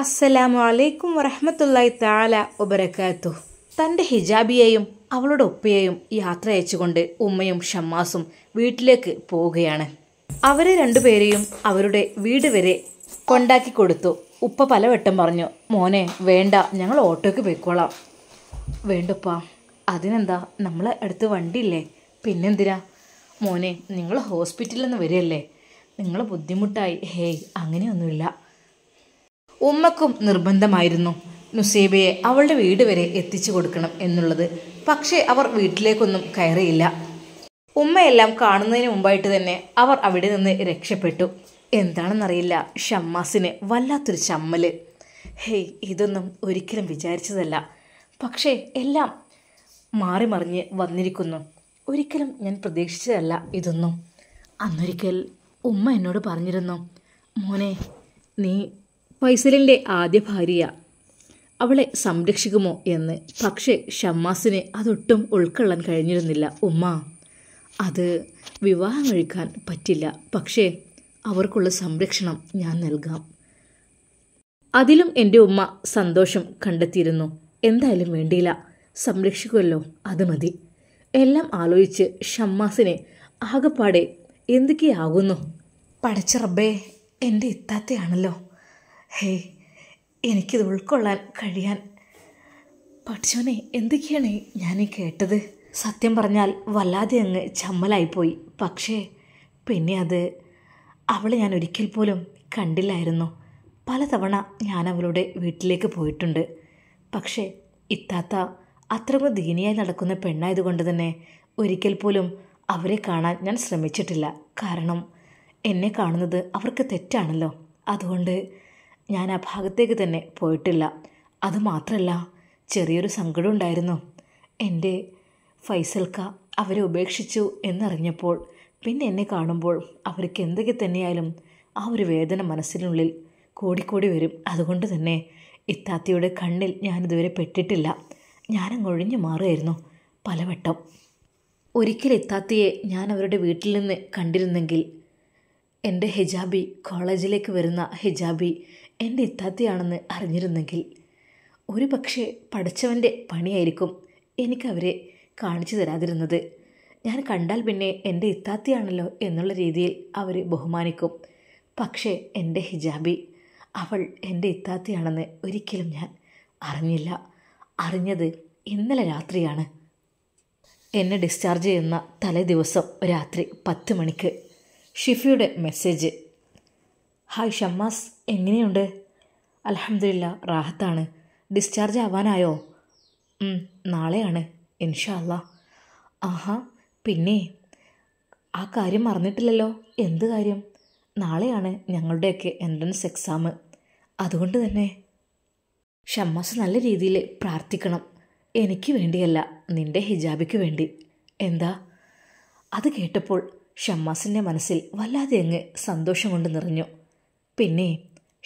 അസ്സലാമു അലൈക്കും വറഹമത്തല്ലായി താല ഒബരക്കാത്തു തൻ്റെ ഹിജാബിയെയും അവളുടെ ഉപ്പയെയും യാത്ര അയച്ചുകൊണ്ട് ഉമ്മയും ഷമ്മാസും വീട്ടിലേക്ക് പോവുകയാണ് അവരെ രണ്ടുപേരെയും അവരുടെ വീട് വരെ കൊണ്ടാക്കി കൊടുത്തു ഉപ്പ പലവട്ടം പറഞ്ഞു മോനെ വേണ്ട ഞങ്ങൾ ഓട്ടോയ്ക്ക് പോയിക്കോളാം വേണ്ടപ്പാ അതിനെന്താ നമ്മളെ അടുത്ത് വണ്ടിയില്ലേ പിന്നെന്തിനാ മോനെ നിങ്ങൾ ഹോസ്പിറ്റലിൽ നിന്ന് വരികയല്ലേ നിങ്ങൾ ബുദ്ധിമുട്ടായി ഹേയ് അങ്ങനെയൊന്നുമില്ല ഉമ്മക്കും നിർബന്ധമായിരുന്നു നുസേബയെ അവളുടെ വീട് വരെ എത്തിച്ചു കൊടുക്കണം എന്നുള്ളത് പക്ഷേ അവർ വീട്ടിലേക്കൊന്നും കയറിയില്ല ഉമ്മയെല്ലാം കാണുന്നതിന് മുമ്പായിട്ട് തന്നെ അവർ അവിടെ നിന്ന് രക്ഷപ്പെട്ടു എന്താണെന്നറിയില്ല ഷമ്മാസിന് വല്ലാത്തൊരു ചമ്മല് ഹേയ് ഇതൊന്നും ഒരിക്കലും വിചാരിച്ചതല്ല പക്ഷേ എല്ലാം മാറി മറിഞ്ഞ് വന്നിരിക്കുന്നു ഒരിക്കലും ഞാൻ പ്രതീക്ഷിച്ചതല്ല ഇതൊന്നും അന്നൊരിക്കൽ ഉമ്മ എന്നോട് പറഞ്ഞിരുന്നു മോനെ നീ ഫൈസലിൻ്റെ ആദ്യ ഭാര്യ അവളെ സംരക്ഷിക്കുമോ എന്ന് പക്ഷേ ഷമ്മാസിന് അതൊട്ടും ഉൾക്കൊള്ളാൻ കഴിഞ്ഞിരുന്നില്ല ഉമ്മ അത് വിവാഹം കഴിക്കാൻ പറ്റില്ല പക്ഷേ അവർക്കുള്ള സംരക്ഷണം ഞാൻ നൽകാം അതിലും എൻ്റെ ഉമ്മ സന്തോഷം കണ്ടെത്തിയിരുന്നു എന്തായാലും വേണ്ടിയില്ല സംരക്ഷിക്കുമല്ലോ അത് മതി എല്ലാം ആലോചിച്ച് ഷമ്മാസിനെ ആകെപ്പാടെ എന്തൊക്കെയാകുന്നു പടച്ച റബ്ബേ എൻ്റെ ഇത്താത്തയാണല്ലോ ഹേയ് എനിക്കിത് ഉൾക്കൊള്ളാൻ കഴിയാൻ പഠിച്ചോനെ എന്തൊക്കെയാണ് ഞാൻ കേട്ടത് സത്യം പറഞ്ഞാൽ വല്ലാതെ അങ്ങ് ചമ്മലായിപ്പോയി പക്ഷേ പിന്നെ അത് അവളെ ഞാൻ ഒരിക്കൽ പോലും കണ്ടില്ലായിരുന്നു പലതവണ ഞാൻ അവളുടെ വീട്ടിലേക്ക് പോയിട്ടുണ്ട് പക്ഷേ ഇത്താത്ത അത്രയും ദീനിയായി നടക്കുന്ന പെണ്ണായതുകൊണ്ട് തന്നെ ഒരിക്കൽ പോലും അവരെ കാണാൻ ഞാൻ ശ്രമിച്ചിട്ടില്ല കാരണം എന്നെ കാണുന്നത് അവർക്ക് തെറ്റാണല്ലോ അതുകൊണ്ട് ഞാൻ ആ ഭാഗത്തേക്ക് തന്നെ പോയിട്ടില്ല അതുമാത്രമല്ല ചെറിയൊരു സങ്കടം ഉണ്ടായിരുന്നു എൻ്റെ ഫൈസൽക്ക അവരെ ഉപേക്ഷിച്ചു എന്നറിഞ്ഞപ്പോൾ പിന്നെ എന്നെ കാണുമ്പോൾ അവർക്ക് എന്തൊക്കെ തന്നെയായാലും ആ ഒരു വേദന മനസ്സിനുള്ളിൽ കൂടിക്കൂടി വരും അതുകൊണ്ട് തന്നെ ഇത്താത്തിയുടെ കണ്ണിൽ ഞാനിതുവരെ പെട്ടിട്ടില്ല ഞാനങ്ങ് ഒഴിഞ്ഞു മാറുമായിരുന്നു പലവട്ടം ഒരിക്കൽ ഇത്താത്തിയെ ഞാൻ അവരുടെ വീട്ടിൽ നിന്ന് കണ്ടിരുന്നെങ്കിൽ എൻ്റെ ഹിജാബി കോളേജിലേക്ക് വരുന്ന ഹിജാബി എൻ്റെ ഇത്താത്തയാണെന്ന് അറിഞ്ഞിരുന്നെങ്കിൽ ഒരു പക്ഷേ പഠിച്ചവൻ്റെ പണിയായിരിക്കും എനിക്കവരെ കാണിച്ചു തരാതിരുന്നത് ഞാൻ കണ്ടാൽ പിന്നെ എൻ്റെ ഇത്താത്തയാണല്ലോ എന്നുള്ള രീതിയിൽ അവർ ബഹുമാനിക്കും പക്ഷേ എൻ്റെ ഹിജാബി അവൾ എൻ്റെ ഇത്താത്തയാണെന്ന് ഒരിക്കലും ഞാൻ അറിഞ്ഞില്ല അറിഞ്ഞത് ഇന്നലെ രാത്രിയാണ് എന്നെ ഡിസ്ചാർജ് ചെയ്യുന്ന തലേ ദിവസം രാത്രി പത്ത് മണിക്ക് ഷിഫിയുടെ മെസ്സേജ് ഹായ് ഷമ്മാസ് എങ്ങനെയുണ്ട് അലഹമില്ല റാഹത്താണ് ഡിസ്ചാർജ് ആവാനായോ നാളെയാണ് ഇൻഷാല്ല ആഹാ പിന്നെ ആ കാര്യം മറന്നിട്ടില്ലല്ലോ എന്ത് കാര്യം നാളെയാണ് ഞങ്ങളുടെയൊക്കെ എൻട്രൻസ് എക്സാം അതുകൊണ്ട് തന്നെ ഷമ്മാസ് നല്ല രീതിയിൽ പ്രാർത്ഥിക്കണം എനിക്ക് വേണ്ടിയല്ല നിന്റെ ഹിജാബിക്ക് വേണ്ടി എന്താ അത് കേട്ടപ്പോൾ ഷമ്മാസിൻ്റെ മനസ്സിൽ വല്ലാതെ അങ്ങ് സന്തോഷം കൊണ്ട് നിറഞ്ഞു പിന്നെ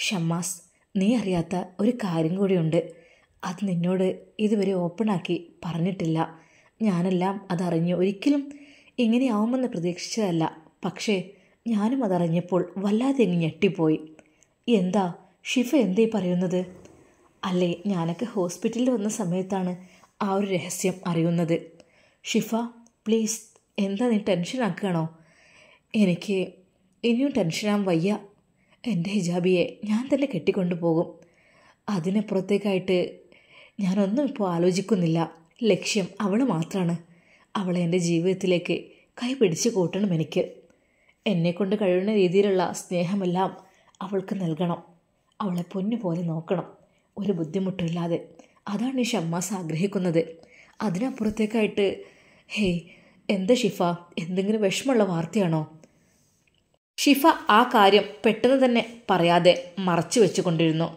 ഷമ്മാസ് നീ അറിയാത്ത ഒരു കാര്യം കൂടിയുണ്ട് അത് നിന്നോട് ഇതുവരെ ഓപ്പണാക്കി പറഞ്ഞിട്ടില്ല ഞാനെല്ലാം അതറിഞ്ഞ് ഒരിക്കലും ഇങ്ങനെയാവുമെന്ന് പ്രതീക്ഷിച്ചതല്ല പക്ഷേ ഞാനും അതറിഞ്ഞപ്പോൾ വല്ലാതെ അങ്ങ് ഞെട്ടിപ്പോയി എന്താ ഷിഫ എന്തേ പറയുന്നത് അല്ലേ ഞാനൊക്കെ ഹോസ്പിറ്റലിൽ വന്ന സമയത്താണ് ആ ഒരു രഹസ്യം അറിയുന്നത് ഷിഫ പ്ലീസ് എന്താ നീ ടെൻഷനാക്കുകയാണോ എനിക്ക് ഇനിയും ടെൻഷനാകാൻ വയ്യ എൻ്റെ ഹിജാബിയെ ഞാൻ തന്നെ കെട്ടിക്കൊണ്ടുപോകും അതിനപ്പുറത്തേക്കായിട്ട് ഞാനൊന്നും ഇപ്പോൾ ആലോചിക്കുന്നില്ല ലക്ഷ്യം അവൾ മാത്രമാണ് അവളെ എൻ്റെ ജീവിതത്തിലേക്ക് കൈപിടിച്ച് കൂട്ടണം എനിക്ക് എന്നെക്കൊണ്ട് കഴിയുന്ന രീതിയിലുള്ള സ്നേഹമെല്ലാം അവൾക്ക് നൽകണം അവളെ പൊന്നു പോലെ നോക്കണം ഒരു ബുദ്ധിമുട്ടില്ലാതെ അതാണ് ഈ ഷമ്മാസ് ആഗ്രഹിക്കുന്നത് അതിനപ്പുറത്തേക്കായിട്ട് ഹേയ് എന്താ ഷിഫ എന്തെങ്കിലും വിഷമമുള്ള വാർത്തയാണോ ഷിഫ ആ കാര്യം പെട്ടെന്ന് തന്നെ പറയാതെ മറച്ചു വെച്ചുകൊണ്ടിരുന്നു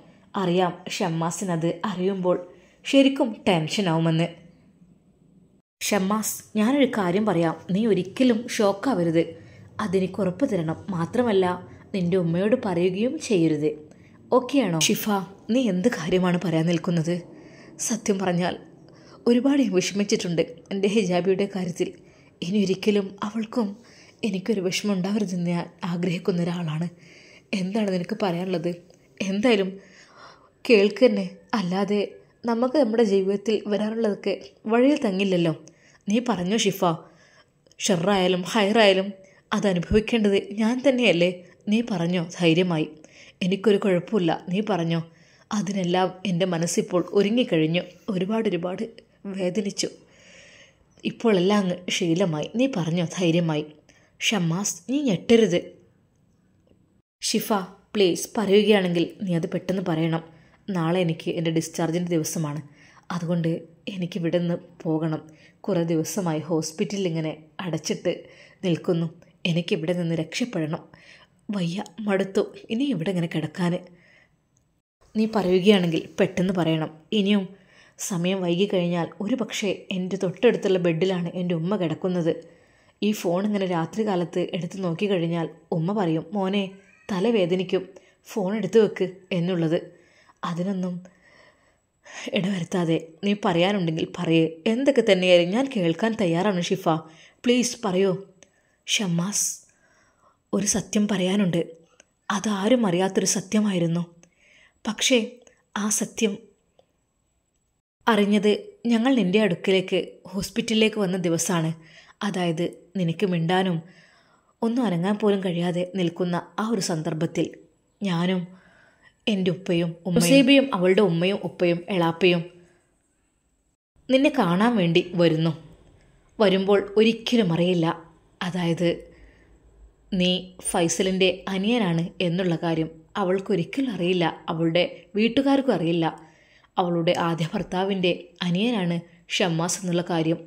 അറിയാം ഷമ്മാസിനത് അറിയുമ്പോൾ ശരിക്കും ടെൻഷനാവുമെന്ന് ഷമ്മാസ് ഞാനൊരു കാര്യം പറയാം നീ ഒരിക്കലും ഷോക്കാവരുത് അതെനിക്ക് ഉറപ്പ് തരണം മാത്രമല്ല നിന്റെ ഉമ്മയോട് പറയുകയും ചെയ്യരുത് ഓക്കെയാണോ ഷിഫ നീ എന്ത് കാര്യമാണ് പറയാൻ നിൽക്കുന്നത് സത്യം പറഞ്ഞാൽ ഒരുപാട് വിഷമിച്ചിട്ടുണ്ട് എൻ്റെ ഹിജാബിയുടെ കാര്യത്തിൽ ഇനി ഒരിക്കലും അവൾക്കും എനിക്കൊരു വിഷമം ഉണ്ടാവരുതെന്ന് ഞാൻ ആഗ്രഹിക്കുന്ന ഒരാളാണ് എന്താണ് നിനക്ക് പറയാനുള്ളത് എന്തായാലും കേൾക്കന്നെ അല്ലാതെ നമുക്ക് നമ്മുടെ ജീവിതത്തിൽ വരാനുള്ളതൊക്കെ വഴിയിൽ തങ്ങില്ലല്ലോ നീ പറഞ്ഞു ഷിഫ ഷെറായാലും ഹയറായാലും അത് അനുഭവിക്കേണ്ടത് ഞാൻ തന്നെയല്ലേ നീ പറഞ്ഞോ ധൈര്യമായി എനിക്കൊരു കുഴപ്പമില്ല നീ പറഞ്ഞോ അതിനെല്ലാം എൻ്റെ മനസ്സിപ്പോൾ ഒരുങ്ങിക്കഴിഞ്ഞു ഒരുപാട് ഒരുപാട് വേദനിച്ചു ഇപ്പോഴെല്ലാം അങ്ങ് ശീലമായി നീ പറഞ്ഞോ ധൈര്യമായി ഷമ്മാസ് നീ ഞെട്ടരുത് ഷിഫ പ്ലീസ് പറയുകയാണെങ്കിൽ നീ അത് പെട്ടെന്ന് പറയണം നാളെ എനിക്ക് എൻ്റെ ഡിസ്ചാർജിൻ്റെ ദിവസമാണ് അതുകൊണ്ട് എനിക്ക് ഇവിടെ നിന്ന് പോകണം കുറേ ദിവസമായി ഹോസ്പിറ്റലിൽ ഇങ്ങനെ അടച്ചിട്ട് നിൽക്കുന്നു എനിക്കിവിടെ നിന്ന് രക്ഷപ്പെടണം വയ്യ മടുത്തു ഇനി ഇവിടെ ഇങ്ങനെ കിടക്കാൻ നീ പറയുകയാണെങ്കിൽ പെട്ടെന്ന് പറയണം ഇനിയും സമയം വൈകി കഴിഞ്ഞാൽ ഒരു പക്ഷേ എൻ്റെ തൊട്ടടുത്തുള്ള ബെഡിലാണ് എൻ്റെ ഉമ്മ കിടക്കുന്നത് ഈ ഫോൺ ഇങ്ങനെ രാത്രി കാലത്ത് എടുത്ത് നോക്കിക്കഴിഞ്ഞാൽ ഉമ്മ പറയും മോനെ തലവേദനിക്കും ഫോൺ എടുത്തു വെക്ക് എന്നുള്ളത് അതിനൊന്നും ഇടവരുത്താതെ നീ പറയാനുണ്ടെങ്കിൽ പറയേ എന്തൊക്കെ തന്നെയായാലും ഞാൻ കേൾക്കാൻ തയ്യാറാണ് ഷിഫ പ്ലീസ് പറയൂ ഷമ്മാസ് ഒരു സത്യം പറയാനുണ്ട് അതാരും അറിയാത്തൊരു സത്യമായിരുന്നു പക്ഷേ ആ സത്യം അറിഞ്ഞത് ഞങ്ങൾ നിൻ്റെ അടുക്കിലേക്ക് ഹോസ്പിറ്റലിലേക്ക് വന്ന ദിവസമാണ് അതായത് നിനക്ക് മിണ്ടാനും ഒന്നും അനങ്ങാൻ പോലും കഴിയാതെ നിൽക്കുന്ന ആ ഒരു സന്ദർഭത്തിൽ ഞാനും എൻ്റെ ഉപ്പയും ഉമ്മസേബിയും അവളുടെ ഉമ്മയും ഉപ്പയും എളാപ്പയും നിന്നെ കാണാൻ വേണ്ടി വരുന്നു വരുമ്പോൾ ഒരിക്കലും അറിയില്ല അതായത് നീ ഫൈസലിൻ്റെ അനിയനാണ് എന്നുള്ള കാര്യം അവൾക്കൊരിക്കലും അറിയില്ല അവളുടെ വീട്ടുകാർക്കും അറിയില്ല അവളുടെ ആദ്യ ഭർത്താവിൻ്റെ അനിയനാണ് ഷമ്മാസ് എന്നുള്ള കാര്യം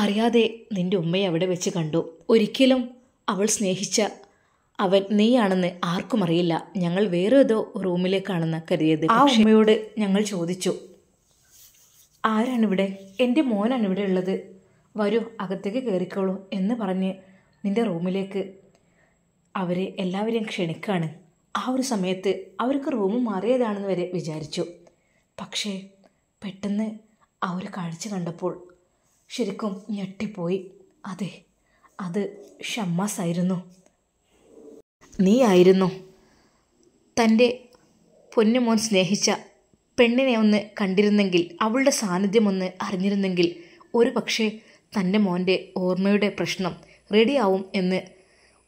അറിയാതെ നിന്റെ ഉമ്മയെ അവിടെ വെച്ച് കണ്ടു ഒരിക്കലും അവൾ സ്നേഹിച്ച അവൻ നീയാണെന്ന് ആർക്കും അറിയില്ല ഞങ്ങൾ വേറെ ഏതോ റൂമിലേക്കാണെന്ന് കരുതിയത് ആ ഉമ്മയോട് ഞങ്ങൾ ചോദിച്ചു ആരാണിവിടെ എൻ്റെ മോനാണ് ഇവിടെ ഉള്ളത് വരൂ അകത്തേക്ക് കയറിക്കോളൂ എന്ന് പറഞ്ഞ് നിൻ്റെ റൂമിലേക്ക് അവരെ എല്ലാവരെയും ക്ഷണിക്കുകയാണ് ആ ഒരു സമയത്ത് അവർക്ക് റൂം മാറിയതാണെന്ന് വരെ വിചാരിച്ചു പക്ഷേ പെട്ടെന്ന് ആ ഒരു കാഴ്ച കണ്ടപ്പോൾ ശരിക്കും ഞെട്ടിപ്പോയി അതെ അത് ഷമ്മാസ് ആയിരുന്നു നീ ആയിരുന്നു തൻ്റെ പൊന്നുമോൻ സ്നേഹിച്ച പെണ്ണിനെ ഒന്ന് കണ്ടിരുന്നെങ്കിൽ അവളുടെ സാന്നിധ്യം ഒന്ന് അറിഞ്ഞിരുന്നെങ്കിൽ ഒരു പക്ഷേ തൻ്റെ മോൻ്റെ ഓർമ്മയുടെ പ്രശ്നം റെഡിയാവും എന്ന്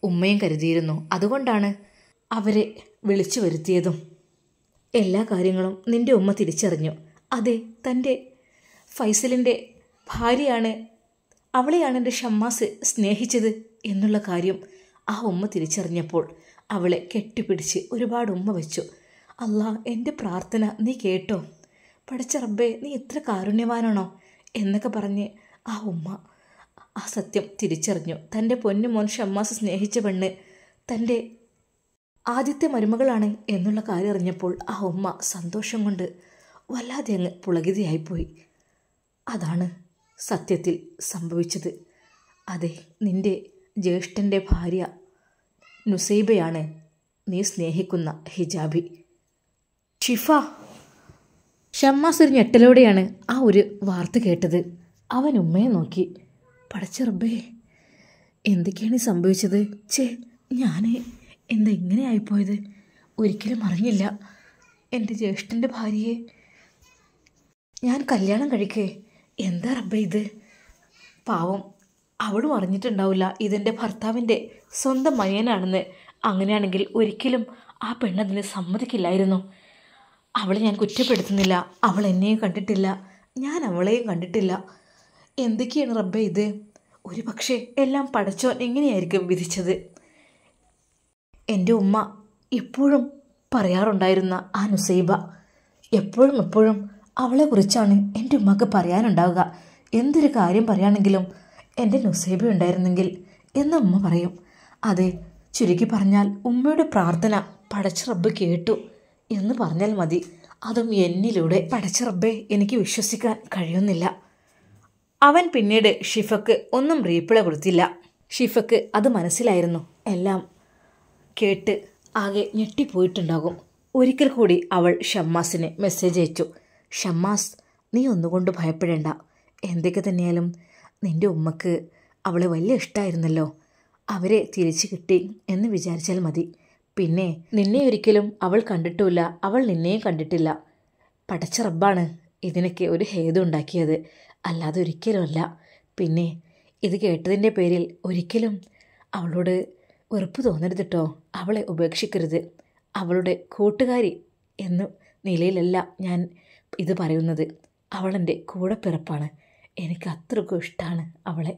ഉമ്മയും കരുതിയിരുന്നു അതുകൊണ്ടാണ് അവരെ വിളിച്ചു വരുത്തിയതും എല്ലാ കാര്യങ്ങളും നിൻ്റെ ഉമ്മ തിരിച്ചറിഞ്ഞു അതെ തൻ്റെ ഫൈസലിൻ്റെ ഭാര്യയാണ് അവളെയാണ് എൻ്റെ ഷമ്മാസ് സ്നേഹിച്ചത് എന്നുള്ള കാര്യം ആ ഉമ്മ തിരിച്ചറിഞ്ഞപ്പോൾ അവളെ കെട്ടിപ്പിടിച്ച് ഒരുപാട് ഉമ്മ വെച്ചു അല്ലാ എൻ്റെ പ്രാർത്ഥന നീ കേട്ടോ പഠിച്ച റബ്ബേ നീ എത്ര കാരുണ്യവാനാണോ എന്നൊക്കെ പറഞ്ഞ് ആ ഉമ്മ ആ സത്യം തിരിച്ചറിഞ്ഞു തൻ്റെ പൊന്നു മോൻ ഷമ്മാസ് സ്നേഹിച്ച പെണ്ണ് തൻ്റെ ആദ്യത്തെ മരുമകളാണ് എന്നുള്ള കാര്യം അറിഞ്ഞപ്പോൾ ആ ഉമ്മ സന്തോഷം കൊണ്ട് വല്ലാതെ അങ്ങ് പുളകിതയായിപ്പോയി അതാണ് സത്യത്തിൽ സംഭവിച്ചത് അതെ നിന്റെ ജ്യേഷ്ഠൻ്റെ ഭാര്യ നുസൈബയാണ് നീ സ്നേഹിക്കുന്ന ഹിജാബി ഷിഫ ഷമ്മാസ് ഒരു ഞെട്ടലോടെയാണ് ആ ഒരു വാർത്ത കേട്ടത് അവൻ ഉമ്മയെ നോക്കി പടച്ചെറുബേ എന്തൊക്കെയാണ് സംഭവിച്ചത് ചേ ഞാൻ എന്താ ഇങ്ങനെ ആയിപ്പോയത് ഒരിക്കലും അറിഞ്ഞില്ല എൻ്റെ ജ്യേഷ്ഠൻ്റെ ഭാര്യയെ ഞാൻ കല്യാണം കഴിക്കേ എന്താ റബ്ബ ഇത് പാവം അവളും അറിഞ്ഞിട്ടുണ്ടാവില്ല ഇതെൻ്റെ ഭർത്താവിൻ്റെ സ്വന്തം മനിയനാണെന്ന് അങ്ങനെയാണെങ്കിൽ ഒരിക്കലും ആ പെണ്ണതിന് സമ്മതിക്കില്ലായിരുന്നു അവളെ ഞാൻ കുറ്റപ്പെടുത്തുന്നില്ല അവൾ എന്നെയും കണ്ടിട്ടില്ല ഞാൻ അവളെയും കണ്ടിട്ടില്ല എന്തൊക്കെയാണ് റബ്ബ ഇത് ഒരു പക്ഷേ എല്ലാം പടച്ചോൻ എങ്ങനെയായിരിക്കും വിധിച്ചത് എൻ്റെ ഉമ്മ എപ്പോഴും പറയാറുണ്ടായിരുന്ന ആ നുസൈബ എപ്പോഴും എപ്പോഴും അവളെക്കുറിച്ചാണ് എൻ്റെ ഉമ്മക്ക് പറയാനുണ്ടാവുക എന്തൊരു കാര്യം പറയുകയാണെങ്കിലും എൻ്റെ നുസൈബി ഉണ്ടായിരുന്നെങ്കിൽ എന്ന് ഉമ്മ പറയും അതെ ചുരുക്കി പറഞ്ഞാൽ ഉമ്മയുടെ പ്രാർത്ഥന പടച്ചറബ് കേട്ടു എന്ന് പറഞ്ഞാൽ മതി അതും എന്നിലൂടെ പടച്ചറബെ എനിക്ക് വിശ്വസിക്കാൻ കഴിയുന്നില്ല അവൻ പിന്നീട് ഷിഫക്ക് ഒന്നും റീപ്ലൈ കൊടുത്തില്ല ഷിഫക്ക് അത് മനസ്സിലായിരുന്നു എല്ലാം കേട്ട് ആകെ ഞെട്ടിപ്പോയിട്ടുണ്ടാകും ഒരിക്കൽ കൂടി അവൾ ഷമ്മാസിന് മെസ്സേജ് അയച്ചു ഷമ്മാസ് നീ ഒന്നുകൊണ്ട് ഭയപ്പെടേണ്ട എന്തൊക്കെ തന്നെയാലും നിൻ്റെ ഉമ്മക്ക് അവളെ വലിയ ഇഷ്ടമായിരുന്നല്ലോ അവരെ തിരിച്ചു കിട്ടി എന്ന് വിചാരിച്ചാൽ മതി പിന്നെ നിന്നെ ഒരിക്കലും അവൾ കണ്ടിട്ടുമില്ല അവൾ നിന്നെയും കണ്ടിട്ടില്ല പടച്ച റബ്ബാണ് ഇതിനൊക്കെ ഒരു ഹേതു ഉണ്ടാക്കിയത് അല്ലാതെ ഒരിക്കലുമല്ല പിന്നെ ഇത് കേട്ടതിൻ്റെ പേരിൽ ഒരിക്കലും അവളോട് വെറുപ്പ് തോന്നരുത് കേട്ടോ അവളെ ഉപേക്ഷിക്കരുത് അവളുടെ കൂട്ടുകാരി എന്ന നിലയിലല്ല ഞാൻ ഇത് പറയുന്നത് അവളെൻ്റെ പിറപ്പാണ് എനിക്ക് അത്രയ്ക്കും ഇഷ്ടമാണ് അവളെ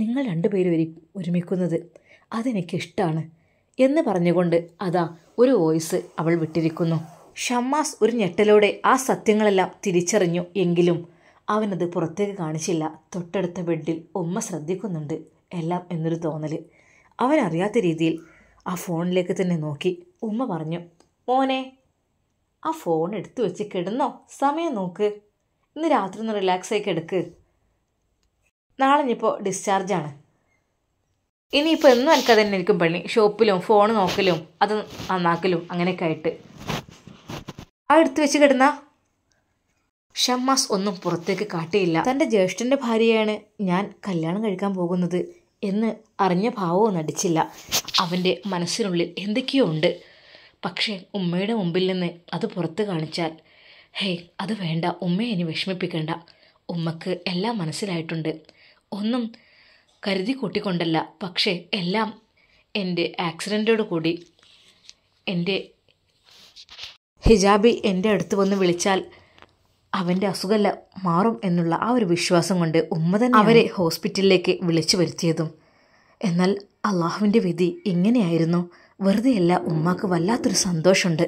നിങ്ങൾ രണ്ടുപേരും ഒരു ഒരുമിക്കുന്നത് അതെനിക്കിഷ്ടമാണ് എന്ന് പറഞ്ഞുകൊണ്ട് അതാ ഒരു വോയിസ് അവൾ വിട്ടിരിക്കുന്നു ഷമ്മാസ് ഒരു ഞെട്ടലോടെ ആ സത്യങ്ങളെല്ലാം തിരിച്ചറിഞ്ഞു എങ്കിലും അവനത് പുറത്തേക്ക് കാണിച്ചില്ല തൊട്ടടുത്ത ബെഡിൽ ഉമ്മ ശ്രദ്ധിക്കുന്നുണ്ട് എല്ലാം എന്നൊരു തോന്നൽ അവനറിയാത്ത രീതിയിൽ ആ ഫോണിലേക്ക് തന്നെ നോക്കി ഉമ്മ പറഞ്ഞു മോനെ ആ ഫോൺ എടുത്തു വെച്ച് കിടന്നോ സമയം നോക്ക് ഇന്ന് രാത്രി ഒന്ന് റിലാക്സ് ആയി കിടക്ക് നാളെ ഇനിയിപ്പോൾ ഡിസ്ചാർജാണ് ഇനിയിപ്പോൾ എന്നും എനിക്കത് തന്നെ ആയിരിക്കും പണി ഷോപ്പിലും ഫോൺ നോക്കലും അത് നന്നാക്കലും അങ്ങനെയൊക്കെ ആയിട്ട് ആ എടുത്തു വെച്ച് കിടന്ന ഷമ്മാസ് ഒന്നും പുറത്തേക്ക് കാട്ടിയില്ല തൻ്റെ ജ്യേഷ്ഠൻ്റെ ഭാര്യയാണ് ഞാൻ കല്യാണം കഴിക്കാൻ പോകുന്നത് എന്ന് അറിഞ്ഞ ഭാവവും നടിച്ചില്ല അവൻ്റെ മനസ്സിനുള്ളിൽ എന്തൊക്കെയോ ഉണ്ട് പക്ഷേ ഉമ്മയുടെ മുമ്പിൽ നിന്ന് അത് പുറത്ത് കാണിച്ചാൽ ഹേയ് അത് വേണ്ട ഉമ്മയെ ഇനി വിഷമിപ്പിക്കേണ്ട ഉമ്മക്ക് എല്ലാം മനസ്സിലായിട്ടുണ്ട് ഒന്നും കരുതി കൂട്ടിക്കൊണ്ടല്ല പക്ഷേ എല്ലാം എൻ്റെ ആക്സിഡൻറ്റോട് കൂടി എൻ്റെ ഹിജാബി എൻ്റെ അടുത്ത് വന്ന് വിളിച്ചാൽ അവൻ്റെ അസുഖമല്ല മാറും എന്നുള്ള ആ ഒരു വിശ്വാസം കൊണ്ട് ഉമ്മ തന്നെ അവരെ ഹോസ്പിറ്റലിലേക്ക് വിളിച്ചു വരുത്തിയതും എന്നാൽ അള്ളാഹുവിൻ്റെ വിധി ഇങ്ങനെയായിരുന്നു വെറുതെയല്ല ഉമ്മാക്ക് വല്ലാത്തൊരു സന്തോഷമുണ്ട്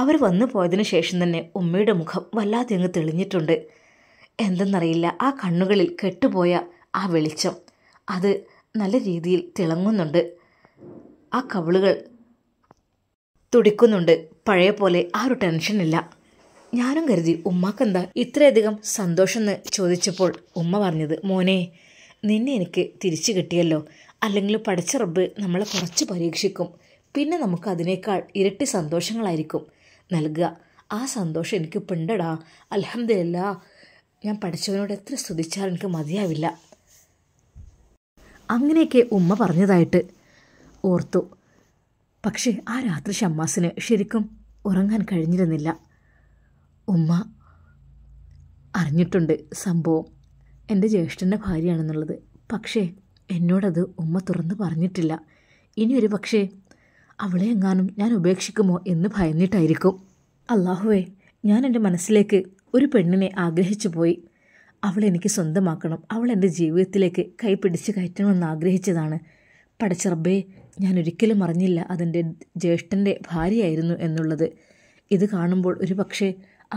അവർ വന്നു പോയതിനു ശേഷം തന്നെ ഉമ്മയുടെ മുഖം വല്ലാതെ അങ്ങ് തെളിഞ്ഞിട്ടുണ്ട് എന്തെന്നറിയില്ല ആ കണ്ണുകളിൽ കെട്ടുപോയ ആ വെളിച്ചം അത് നല്ല രീതിയിൽ തിളങ്ങുന്നുണ്ട് ആ കവിളുകൾ തുടിക്കുന്നുണ്ട് പഴയ പോലെ ആ ഒരു ടെൻഷനില്ല ഞാനും കരുതി ഉമ്മാക്കെന്താ ഇത്രയധികം സന്തോഷം എന്ന് ചോദിച്ചപ്പോൾ ഉമ്മ പറഞ്ഞത് മോനെ നിന്നെ എനിക്ക് തിരിച്ചു കിട്ടിയല്ലോ അല്ലെങ്കിൽ പഠിച്ച റബ്ബ് നമ്മളെ കുറച്ച് പരീക്ഷിക്കും പിന്നെ നമുക്ക് അതിനേക്കാൾ ഇരട്ടി സന്തോഷങ്ങളായിരിക്കും നൽകുക ആ സന്തോഷം എനിക്ക് പിണ്ടടാ അലഹമ്മദില്ല ഞാൻ പഠിച്ചവനോട് എത്ര സ്തുതിച്ചാൽ എനിക്ക് മതിയാവില്ല അങ്ങനെയൊക്കെ ഉമ്മ പറഞ്ഞതായിട്ട് ഓർത്തു പക്ഷേ ആ രാത്രി ഷമ്മാസിന് ശരിക്കും ഉറങ്ങാൻ കഴിഞ്ഞിരുന്നില്ല ഉമ്മ അറിഞ്ഞിട്ടുണ്ട് സംഭവം എൻ്റെ ജ്യേഷ്ഠൻ്റെ ഭാര്യയാണെന്നുള്ളത് പക്ഷേ എന്നോടത് ഉമ്മ തുറന്നു പറഞ്ഞിട്ടില്ല ഒരു പക്ഷേ അവളെ എങ്ങാനും ഞാൻ ഉപേക്ഷിക്കുമോ എന്ന് ഭയന്നിട്ടായിരിക്കും അള്ളാഹുവേ ഞാൻ എൻ്റെ മനസ്സിലേക്ക് ഒരു പെണ്ണിനെ ആഗ്രഹിച്ചു പോയി അവളെനിക്ക് സ്വന്തമാക്കണം അവൾ എൻ്റെ ജീവിതത്തിലേക്ക് കൈപിടിച്ച് കയറ്റണമെന്ന് ആഗ്രഹിച്ചതാണ് പടച്ചറബേ ഞാൻ ഒരിക്കലും അറിഞ്ഞില്ല അതെൻ്റെ ജ്യേഷ്ഠൻ്റെ ഭാര്യയായിരുന്നു എന്നുള്ളത് ഇത് കാണുമ്പോൾ ഒരു പക്ഷേ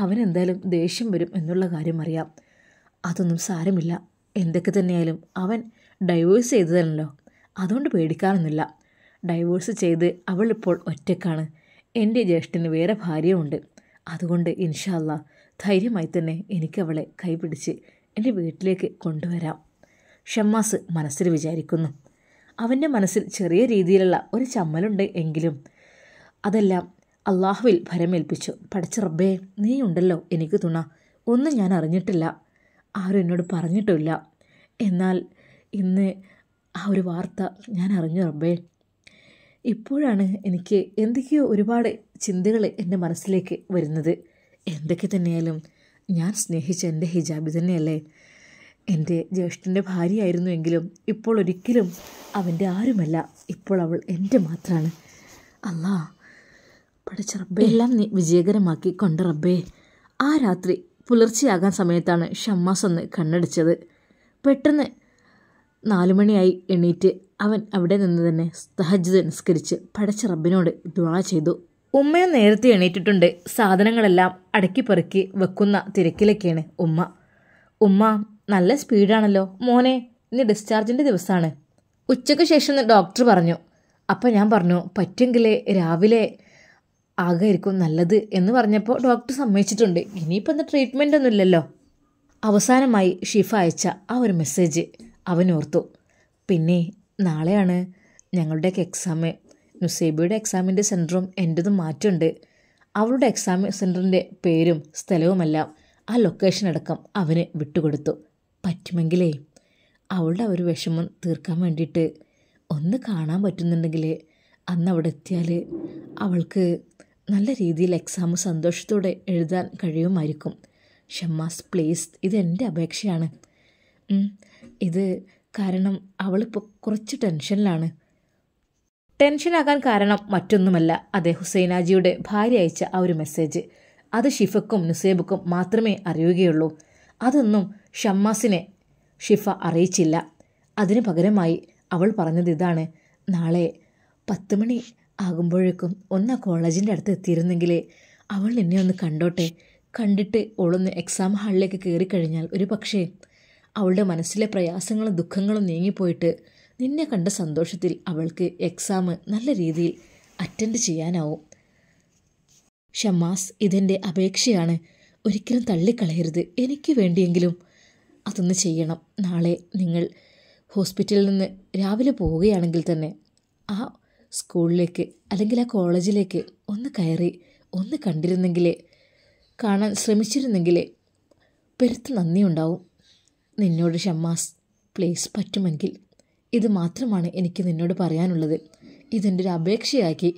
അവനെന്തായാലും ദേഷ്യം വരും എന്നുള്ള കാര്യം അറിയാം അതൊന്നും സാരമില്ല എന്തൊക്കെ തന്നെയായാലും അവൻ ഡൈവോഴ്സ് ചെയ്തതല്ലോ അതുകൊണ്ട് പേടിക്കാറൊന്നുമില്ല ഡൈവോഴ്സ് ചെയ്ത് അവളിപ്പോൾ ഒറ്റക്കാണ് എൻ്റെ ജ്യേഷ്ഠന് വേറെ ഭാര്യയുണ്ട് അതുകൊണ്ട് ഇൻഷാല്ല ധൈര്യമായി തന്നെ എനിക്കവളെ കൈപിടിച്ച് എൻ്റെ വീട്ടിലേക്ക് കൊണ്ടുവരാം ഷമ്മാസ് മനസ്സിൽ വിചാരിക്കുന്നു അവൻ്റെ മനസ്സിൽ ചെറിയ രീതിയിലുള്ള ഒരു ചമ്മലുണ്ട് എങ്കിലും അതെല്ലാം അള്ളാഹുവിൽ ഭരമേൽപ്പിച്ചു പഠിച്ച റബ്ബേ നീയുണ്ടല്ലോ എനിക്ക് തുണ ഒന്നും ഞാൻ അറിഞ്ഞിട്ടില്ല ആരും എന്നോട് പറഞ്ഞിട്ടില്ല എന്നാൽ ഇന്ന് ആ ഒരു വാർത്ത ഞാൻ അറിഞ്ഞു റബ്ബേ ഇപ്പോഴാണ് എനിക്ക് എന്തൊക്കെയോ ഒരുപാട് ചിന്തകൾ എൻ്റെ മനസ്സിലേക്ക് വരുന്നത് എന്തൊക്കെ തന്നെയാലും ഞാൻ സ്നേഹിച്ച എൻ്റെ ഹിജാബി തന്നെയല്ലേ എൻ്റെ ജ്യേഷ്ഠൻ്റെ എങ്കിലും ഇപ്പോൾ ഒരിക്കലും അവൻ്റെ ആരുമല്ല ഇപ്പോൾ അവൾ എൻ്റെ മാത്രമാണ് അല്ലാ പഠിച്ച റബ്ബേ എല്ലാം നീ വിജയകരമാക്കി കൊണ്ട റബ്ബേ ആ രാത്രി പുലർച്ചെയാകാൻ സമയത്താണ് ഷമ്മാസ് ഒന്ന് കണ്ണടിച്ചത് പെട്ടെന്ന് നാലുമണിയായി എണീറ്റ് അവൻ അവിടെ നിന്ന് തന്നെ സഹജത നിസ്കരിച്ച് പടച്ച റബ്ബിനോട് ദുവാ ചെയ്തു ഉമ്മയെ നേരത്തെ എണീറ്റിട്ടുണ്ട് സാധനങ്ങളെല്ലാം അടക്കിപ്പറുക്കി വെക്കുന്ന തിരക്കിലൊക്കെയാണ് ഉമ്മ ഉമ്മ നല്ല സ്പീഡാണല്ലോ മോനെ ഇന്ന് ഡിസ്ചാർജിൻ്റെ ദിവസമാണ് ഉച്ചയ്ക്ക് ശേഷം ഡോക്ടർ പറഞ്ഞു അപ്പോൾ ഞാൻ പറഞ്ഞു പറ്റുമെങ്കിൽ രാവിലെ ആകായിരിക്കും നല്ലത് എന്ന് പറഞ്ഞപ്പോൾ ഡോക്ടർ സമ്മതിച്ചിട്ടുണ്ട് ഇനിയിപ്പോൾ എന്താ ട്രീറ്റ്മെൻ്റ് ഒന്നുമില്ലല്ലോ അവസാനമായി ഷിഫ അയച്ച ആ ഒരു മെസ്സേജ് ഓർത്തു പിന്നെ നാളെയാണ് ഞങ്ങളുടെയൊക്കെ എക്സാം നുസേബിയുടെ എക്സാമിൻ്റെ സെൻറ്ററും എൻ്റെതും മാറ്റുണ്ട് അവളുടെ എക്സാം സെൻറ്ററിൻ്റെ പേരും സ്ഥലവുമെല്ലാം ആ ലൊക്കേഷൻ അടക്കം അവന് വിട്ടുകൊടുത്തു പറ്റുമെങ്കിലേ അവളുടെ ഒരു വിഷമം തീർക്കാൻ വേണ്ടിയിട്ട് ഒന്ന് കാണാൻ പറ്റുന്നുണ്ടെങ്കിൽ അന്ന് അവിടെ എത്തിയാൽ അവൾക്ക് നല്ല രീതിയിൽ എക്സാം സന്തോഷത്തോടെ എഴുതാൻ കഴിയുമായിരിക്കും ഷമ്മാസ് പ്ലീസ് ഇതെൻ്റെ അപേക്ഷയാണ് ഇത് കാരണം അവളിപ്പോൾ കുറച്ച് ടെൻഷനിലാണ് ടെൻഷനാകാൻ കാരണം മറ്റൊന്നുമല്ല അതേ ഹുസൈനാജിയുടെ ഭാര്യ അയച്ച ആ ഒരു മെസ്സേജ് അത് ഷിഫക്കും നുസേബുക്കും മാത്രമേ അറിയുകയുള്ളൂ അതൊന്നും ഷമ്മാസിനെ ഷിഫ അറിയിച്ചില്ല അതിനു പകരമായി അവൾ പറഞ്ഞത് ഇതാണ് നാളെ പത്ത് മണി ആകുമ്പോഴേക്കും ഒന്ന് കോളേജിൻ്റെ അടുത്ത് എത്തിയിരുന്നെങ്കിൽ അവൾ എന്നെ ഒന്ന് കണ്ടോട്ടെ കണ്ടിട്ട് ഓളൊന്ന് എക്സാം ഹാളിലേക്ക് കഴിഞ്ഞാൽ ഒരു പക്ഷേ അവളുടെ മനസ്സിലെ പ്രയാസങ്ങളും ദുഃഖങ്ങളും നീങ്ങിപ്പോയിട്ട് നിന്നെ കണ്ട സന്തോഷത്തിൽ അവൾക്ക് എക്സാം നല്ല രീതിയിൽ അറ്റൻഡ് ചെയ്യാനാവും ഷമാസ് ഇതിൻ്റെ അപേക്ഷയാണ് ഒരിക്കലും തള്ളിക്കളയരുത് എനിക്ക് വേണ്ടിയെങ്കിലും അതൊന്ന് ചെയ്യണം നാളെ നിങ്ങൾ ഹോസ്പിറ്റലിൽ നിന്ന് രാവിലെ പോവുകയാണെങ്കിൽ തന്നെ ആ സ്കൂളിലേക്ക് അല്ലെങ്കിൽ ആ കോളേജിലേക്ക് ഒന്ന് കയറി ഒന്ന് കണ്ടിരുന്നെങ്കിൽ കാണാൻ ശ്രമിച്ചിരുന്നെങ്കിൽ പെരുത്ത് നന്ദിയുണ്ടാവും നിന്നോട് ഷമ്മാസ് പ്ലീസ് പറ്റുമെങ്കിൽ ഇത് മാത്രമാണ് എനിക്ക് നിന്നോട് പറയാനുള്ളത് ഇതിൻ്റെ ഒരു അപേക്ഷയാക്കി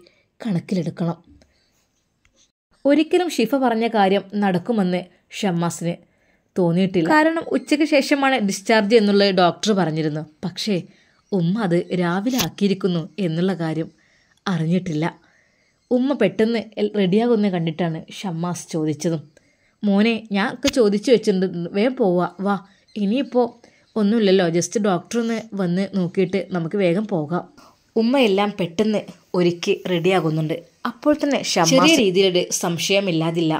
കണക്കിലെടുക്കണം ഒരിക്കലും ഷിഫ പറഞ്ഞ കാര്യം നടക്കുമെന്ന് ഷമ്മാസിന് തോന്നിയിട്ടില്ല കാരണം ഉച്ചയ്ക്ക് ശേഷമാണ് ഡിസ്ചാർജ് എന്നുള്ളത് ഡോക്ടർ പറഞ്ഞിരുന്നു പക്ഷേ ഉമ്മ അത് രാവിലെ ആക്കിയിരിക്കുന്നു എന്നുള്ള കാര്യം അറിഞ്ഞിട്ടില്ല ഉമ്മ പെട്ടെന്ന് റെഡിയാകുന്നത് കണ്ടിട്ടാണ് ഷമ്മാസ് ചോദിച്ചതും മോനെ ഒക്കെ ചോദിച്ചു വെച്ചിട്ടുണ്ട് വേഗം പോവാ വാ ഇനിയിപ്പോൾ ഒന്നുമില്ലല്ലോ ജസ്റ്റ് ഡോക്ടർ ഒന്ന് വന്ന് നോക്കിയിട്ട് നമുക്ക് വേഗം പോകാം ഉമ്മ എല്ലാം പെട്ടെന്ന് ഒരുക്കി റെഡിയാകുന്നുണ്ട് അപ്പോൾ തന്നെ ചെറിയ രീതിയിലൊരു സംശയമില്ലാതില്ല